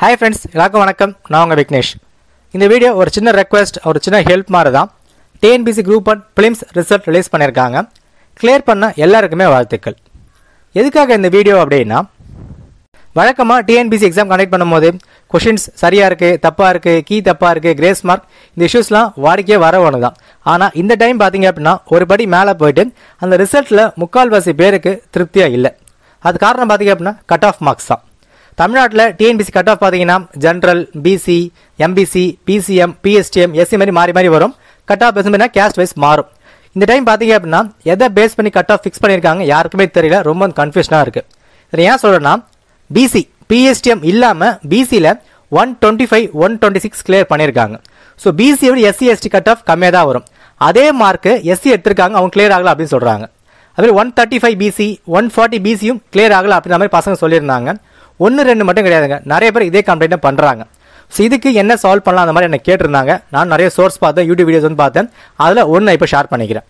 hi friends எல்லாருக்கும் வணக்கம் நான் உங்கள் விக்னேஷ் இந்த வீடியோ ஒரு சின்ன ரெக்வஸ்ட் ஒரு சின்ன ஹெல்ப் மாதிரி தான் TNPSC group one prelims result release பண்ணியிருக்காங்க கிளியர் பண்ண எல்லாருக்குமே வாழ்த்துக்கள் எதுக்காக இந்த வீடியோ அப்படின்னா வழக்கமாக டிஎன்பிசி எக்ஸாம் கண்டக்ட் பண்ணும்போது கொஷின்ஸ் சரியாக இருக்குது தப்பாக இருக்குது கீ தப்பாக இருக்குது கிரேஸ் மார்க் இந்த இஷ்யூஸ்லாம் வாடிக்கையே வர ஒன்று தான் ஆனால் இந்த டைம் பார்த்தீங்க அப்படின்னா ஒரு படி மேலே போயிட்டு அந்த ரிசல்ட்டில் முக்கால்வாசி பேருக்கு திருப்தியாக இல்லை அது காரணம் பார்த்தீங்க அப்படின்னா கட் ஆஃப் மார்க்ஸ் தான் தமிழ்நாட்டில் டிஎன்பிசி கட் ஆஃப் பார்த்தீங்கன்னா general BC MBC BCM PSTM SC மாதிரி மாறி மாறி வரும் கட் ஆஃப் பேசுனா கேஸ்ட் வைஸ் மாறும் இந்த டைம் பார்த்தீங்க அப்படின்னா எதை பேஸ் பண்ணி கட் ஆஃப் ஃபிக்ஸ் பண்ணியிருக்காங்க யாருக்குமே தெரியல ரொம்ப கன்ஃபியூஷனாக இருக்குது இதில் ஏன் சொல்கிறேன்னா பிசி பிஎஸ்டிஎம் இல்லாமல் பிசியில் one twenty five one twenty six clear பண்ணியிருக்காங்க ஸோ பிசியோட எஸ்சி எஸ்டி கட் ஆஃப் கம்மியாக தான் வரும் அதே மார்க்கு எஸ்சி எடுத்திருக்காங்க அவங்க கிளியர் ஆகலை அப்படின்னு சொல்கிறாங்க அதுமாதிரி one thirty five BC one forty பிசியும் கிளியர் ஆகலை அப்படின்ற மாதிரி பசங்க சொல்லியிருந்தாங்க ஒன்று ரெண்டு மட்டும் கிடையாதுங்க நிறைய பேர் இதே கம்ப்ளைண்ட்டை பண்ணுறாங்க ஸோ இதுக்கு என்ன சால்வ் பண்ணலாம் அந்த மாதிரி என்ன கேட்டிருந்தாங்க நான் நிறைய சோர்ஸ் பார்த்தேன் யூடியூப் வீடியோஸ் வந்து பார்த்தேன் அதில் ஒன்று இப்போ ஷேர் பண்ணிக்கிறேன்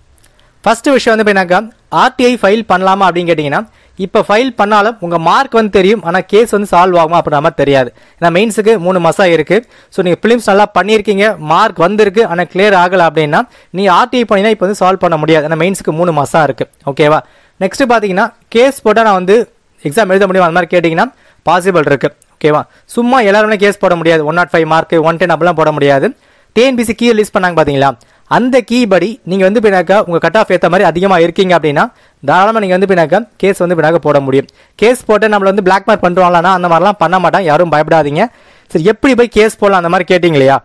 ஃபஸ்ட்டு விஷயம் வந்து இப்போ என்னக்கா ஆர்டிஐ ஃபைல் பண்ணலாமா அப்படின்னு கேட்டிங்கன்னா இப்போ ஃபைல் பண்ணாலும் உங்கள் மார்க் வந்து தெரியும் ஆனால் கேஸ் வந்து சால்வ் ஆகும் அப்படின்ற மாதிரி தெரியாது ஏன்னா மெயின்ஸுக்கு மூணு மாதம் இருக்குது ஸோ நீங்கள் ஃபிலிம்ஸ் நல்லா பண்ணியிருக்கீங்க மார்க் வந்திருக்கு ஆனால் கிளியர் ஆகலை அப்படின்னா நீ ஆர்டிஐ பண்ணினா இப்போ வந்து சால்வ் பண்ண முடியாது ஏன்னா மெயின்ஸுக்கு மூணு மாதம் இருக்குது ஓகேவா நெக்ஸ்ட்டு பார்த்தீங்கன்னா கேஸ் போட்டால் நான் வந்து எக்ஸாம் எழுத முடியும் அந்த மாதிரி கேட்டிங்கன்னா பாசிபிள் இருக்குது ஓகேவா சும்மா எல்லாருமே கேஸ் போட முடியாது one naught five mark one ten அப்படிலாம் போட முடியாது டிஎன்பிசி கீழே லிஸ்ட் பண்ணாங்க பார்த்தீங்களா அந்த கீ படி நீங்கள் வந்து பின்னாக்க உங்கள் கட் ஆஃப் ஏற்ற மாதிரி அதிகமாக இருக்கீங்க அப்படின்னா தாராளமாக நீங்கள் வந்து பின்னாக்க கேஸ் வந்து பின்னாக்க போட முடியும் கேஸ் போட்டு நம்மளை வந்து பிளாக் மார்க் பண்ணுறாங்களானா அந்த மாதிரிலாம் பண்ண மாட்டாங்க யாரும் பயப்படாதீங்க சரி எப்படி போய் கேஸ் போடலாம் அந்த மாதிரி கேட்டீங்க இல்லையா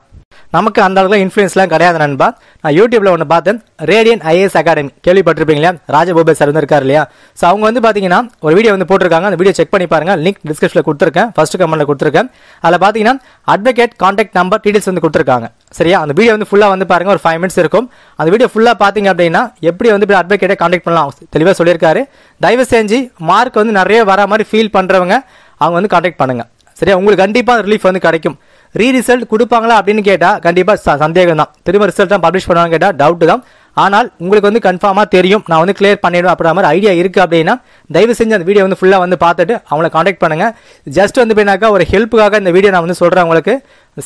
நமக்கு அந்த அளவுக்கு இன்ஃப்ளூயன்ஸ்லாம் கிடையாது நண்பா நான் யூடியூப்ல ஒன்று பார்த்தேன் ரேடியன் ஐஏஎஸ் அகாடமி கேள்விப்பட்டிருப்பீங்க இல்லையா ராஜபோபே சார் வந்து இருக்கார் இல்லையா ஸோ அவங்க வந்து பார்த்தீங்கன்னா ஒரு வீடியோ வந்து போட்டிருக்காங்க அந்த வீடியோ செக் பண்ணி பாருங்க லிங்க் டிஸ்கிரிப்ஷனில் கொடுத்துருக்கேன் ஃபர்ஸ்ட் கமெண்ட்ல கொடுத்துருக்கேன் அதில் பார்த்தீங்கன்னா அட்வொகேட் கான்டாக்ட் நம்பர் டீடைல்ஸ் வந்து கொடுத்துருக்காங்க சரியா அந்த வீடியோ வந்து ஃபுல்லாக வந்து பாருங்கள் ஒரு ஃபைவ் மினிட்ஸ் இருக்கும் அந்த வீடியோ ஃபுல்லாக பார்த்தீங்க அப்படின்னா எப்படி வந்து இப்படி அட்வொகேட்டை கான்டாக்ட் பண்ணலாம் தெளிவாக சொல்லியிருக்காரு தயவு செஞ்சு மார்க் வந்து நிறைய வர மாதிரி ஃபீல் பண்ணுறவங்க அவங்க வந்து கான்டாக்ட் பண்ணுங்கள் சரியா உங்களுக்கு கண்டிப்பாக ரிலீஃப் வந்து கிடைக்கும் ரீ ரிசல்ட் கொடுப்பாங்களா அப்படின்னு கேட்டால் கண்டிப்பாக சந்தேகம் தான் திரும்ப ரிசல்ட் தான் பப்ளிஷ் பண்ணுவாங்க கேட்டால் டவுட்டு தான் ஆனால் உங்களுக்கு வந்து கன்ஃபார்மாக தெரியும் நான் வந்து கிளியர் பண்ணிடுவேன் அப்படிற மாதிரி ஐடியா இருக்குது அப்படின்னா தயவு செஞ்சு அந்த வீடியோ வந்து ஃபுல்லாக வந்து பார்த்துட்டு அவங்கள காண்டாக்ட் பண்ணுங்கள் ஜஸ்ட் வந்து போயினாக்கா ஒரு ஹெல்ப்புக்காக இந்த வீடியோ நான் வந்து சொல்கிறேன் உங்களுக்கு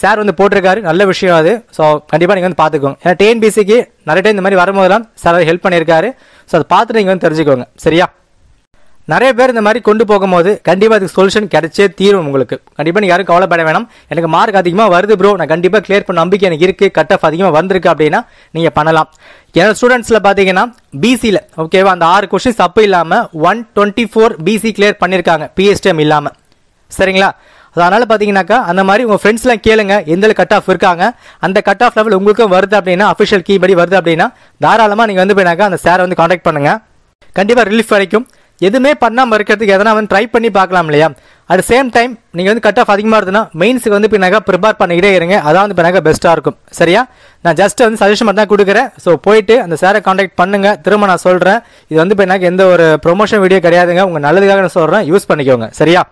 சார் வந்து போட்டிருக்காரு நல்ல விஷயம் அது ஸோ கண்டிப்பாக நீங்கள் வந்து பார்த்துக்கோங்க ஏன்னா டிஎன்பிசிக்கு நிறைய டைம் இந்த மாதிரி வரும்போதெல்லாம் சார் ஹெல்ப் பண்ணியிருக்காரு ஸோ அதை பார்த்துட்டு நீங்கள் வந்து தெரிஞ்சுக்கோங்க சரியா நிறைய பேர் இந்த மாதிரி கொண்டு போகும்போது கண்டிப்பாக அதுக்கு சொல்யூஷன் கிடைச்சே தீரும் உங்களுக்கு கண்டிப்பாக நீங்கள் யாரும் கவலைப்பட வேணாம் எனக்கு மார்க் அதிகமாக வருது ப்ரோ நான் கண்டிப்பாக கிளியர் பண்ண நம்பிக்கை எனக்கு இருக்குது கட் ஆஃப் அதிகமாக வந்திருக்கு அப்படின்னா நீங்கள் பண்ணலாம் என்னோட ஸ்டூடெண்ட்ஸில் பார்த்தீங்கன்னா பிசியில் ஓகேவா அந்த ஆறு கொஸ்டின் தப்பு இல்லாமல் one twenty four BC clear பண்ணியிருக்காங்க பிஎஸ்டிஎம் இல்லாமல் சரிங்களா அதனால் பார்த்தீங்கன்னாக்கா அந்த மாதிரி உங்கள் ஃப்ரெண்ட்ஸ்லாம் கேளுங்க எந்த கட் ஆஃப் இருக்காங்க அந்த கட் ஆஃப் லெவல் உங்களுக்கும் வருது அப்படின்னா அஃபிஷியல் கீ படி வருது அப்படின்னா தாராளமாக நீங்கள் வந்து போயினாக்கா அந்த சாரை வந்து காண்டாக்ட் பண்ணுங்கள் கண்டிப்பாக ரிலீஃப் வரைக்கும் எதுவுமே பண்ணாமல் இருக்கிறதுக்கு எதனா வந்து ட்ரை பண்ணி பார்க்கலாம் இல்லையா அட் சேம் டைம் நீங்கள் வந்து கட் ஆஃப் அதிகமாக இருந்ததுன்னா மெயின்ஸுக்கு வந்து பின்னாக ப்ரிப்பேர் பண்ணிக்கிட்டே இருங்க அதான் வந்து பின்னாக பெஸ்ட்டாக இருக்கும் சரியா நான் ஜஸ்ட் வந்து சஜஷன் மட்டும் தான் கொடுக்குறேன் ஸோ போயிட்டு அந்த சாரை காண்டாக்ட் பண்ணுங்க திரும்ப நான் சொல்கிறேன் இது வந்து பின்னாக எந்த ஒரு ப்ரொமோஷன் வீடியோ கிடையாதுங்க உங்கள் நல்லதுக்காக நான் சொல்கிறேன் யூஸ் பண்ணிக்கோங்க சரியா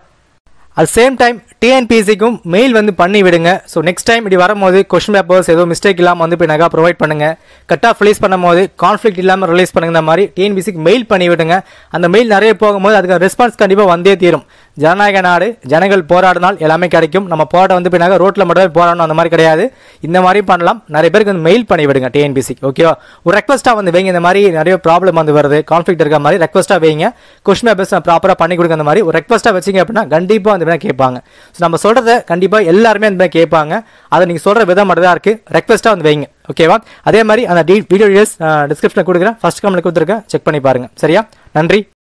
அட் சேம் டைம் டிஎன்பிஎஸ்சிக்கும் மெயில் வந்து பண்ணி விடுங்க ஸோ நெக்ஸ்ட் டைம் இப்படி வரும்போது கொஸ்டின் பேப்பர்ஸ் எதுவும் மிஸ்டேக் இல்லாமல் வந்து போய் நகா ப்ரொவைட் பண்ணுங்க கட் ஆஃப் ரிலீஸ் பண்ணும்போது கான்ஃப்ளிக் இல்லாமல் ரிலீஸ் பண்ணுங்க மாதிரி டிஎன்பிசிக்கு மெயில் பண்ணி விடுங்க அந்த மெயில் நிறைய போகும்போது அதுக்கு ரெஸ்பான்ஸ் கண்டிப்பாக வந்தே தீரும் ஜனநாயக நாடு ஜனங்கள் போராடினால் எல்லாமே கிடைக்கும் நம்ம போராட்டம் வந்து பின்னாக ரோட்டில் மட்டும் போராடணும் அந்த மாதிரி கிடையாது இந்த மாதிரி பண்ணலாம் நிறைய பேருக்கு வந்து மெயில் பண்ணி விடுங்க டிஎன்பிசி ஓகேவா ஒரு ரெக்வஸ்ட்டாக வந்து வைங்க இந்த மாதிரி நிறைய ப்ராப்ளம் வந்து வருது கான்ஃப்ளிக்ட் இருக்க மாதிரி ரெக்வஸ்ட்டாக வைங்க கொஷின் பேப்பர்ஸ் நான் ப்ராப்பராக பண்ணி கொடுக்க அந்த மாதிரி ஒரு ரெக்வஸ்ட்டாக வச்சிங்க அப்படின்னா கண்டிப்பாக வந்து கேட்பாங்க ஸோ நம்ம சொல்கிறத கண்டிப்பாக எல்லாருமே அந்த மாதிரி கேட்பாங்க அதை நீங்கள் சொல்கிற விதம் மட்டும் தான் இருக்குது ரெக்வஸ்ட்டாக வந்து வைங்க ஓகேவா அதே மாதிரி அந்த வீடியோ டீடைல்ஸ் டிஸ்கிரிப்ஷனில் கொடுக்குறேன் ஃபஸ்ட் கமெண்ட்டில் கொடுத்துருக்கேன் செக் பண்ணி பாருங்கள் சரியா நன்றி